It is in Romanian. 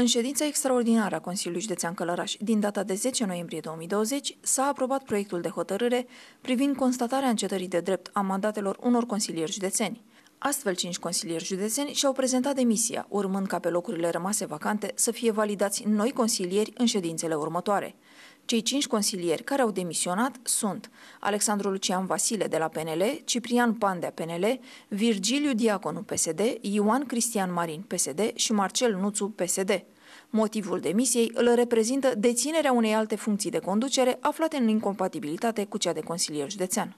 În ședința extraordinară a Consiliului Județean Călăraș, din data de 10 noiembrie 2020, s-a aprobat proiectul de hotărâre privind constatarea încetării de drept a mandatelor unor consilieri județeni. Astfel, cinci consilieri județeni și-au prezentat demisia, urmând ca pe locurile rămase vacante să fie validați noi consilieri în ședințele următoare. Cei cinci consilieri care au demisionat sunt Alexandru Lucian Vasile de la PNL, Ciprian Pandea PNL, Virgiliu Diaconu PSD, Ioan Cristian Marin PSD și Marcel Nuțu PSD. Motivul demisiei îl reprezintă deținerea unei alte funcții de conducere aflate în incompatibilitate cu cea de consilier județean.